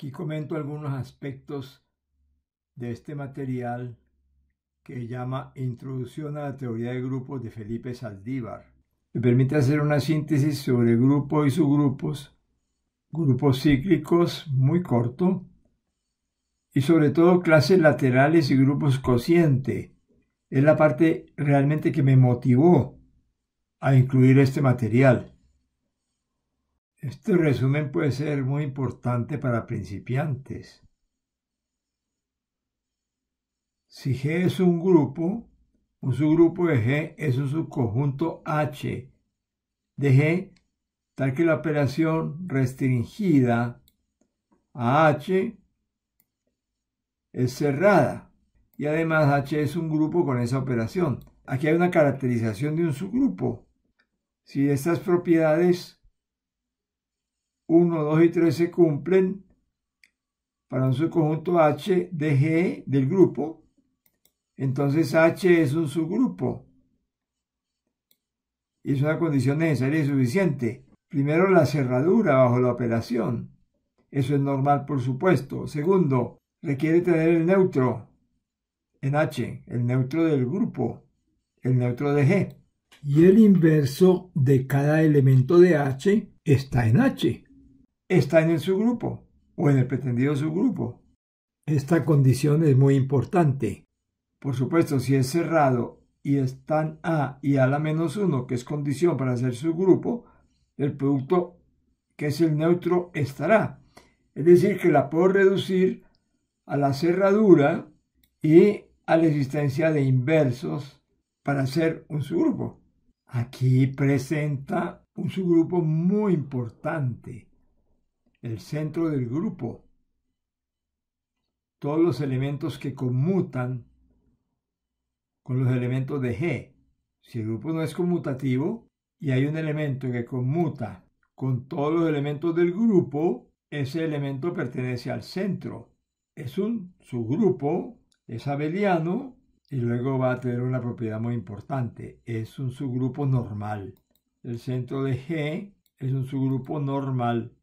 Aquí comento algunos aspectos de este material que llama Introducción a la teoría de grupos de Felipe Saldívar. Me permite hacer una síntesis sobre grupos y subgrupos, grupos cíclicos muy corto, y sobre todo clases laterales y grupos cociente. Es la parte realmente que me motivó a incluir este material. Este resumen puede ser muy importante para principiantes. Si G es un grupo, un subgrupo de G es un subconjunto H de G, tal que la operación restringida a H es cerrada. Y además H es un grupo con esa operación. Aquí hay una caracterización de un subgrupo. Si estas propiedades 1, 2 y 3 se cumplen para un subconjunto H de G del grupo. Entonces H es un subgrupo. Y es una condición necesaria y suficiente. Primero, la cerradura bajo la operación. Eso es normal, por supuesto. Segundo, requiere tener el neutro en H, el neutro del grupo, el neutro de G. Y el inverso de cada elemento de H está en H está en el subgrupo o en el pretendido subgrupo. Esta condición es muy importante. Por supuesto, si es cerrado y están A y A la menos uno, que es condición para hacer subgrupo, el producto que es el neutro estará. Es decir, que la puedo reducir a la cerradura y a la existencia de inversos para hacer un subgrupo. Aquí presenta un subgrupo muy importante el centro del grupo. Todos los elementos que conmutan con los elementos de G. Si el grupo no es conmutativo y hay un elemento que conmuta con todos los elementos del grupo, ese elemento pertenece al centro. Es un subgrupo, es abeliano y luego va a tener una propiedad muy importante. Es un subgrupo normal. El centro de G es un subgrupo normal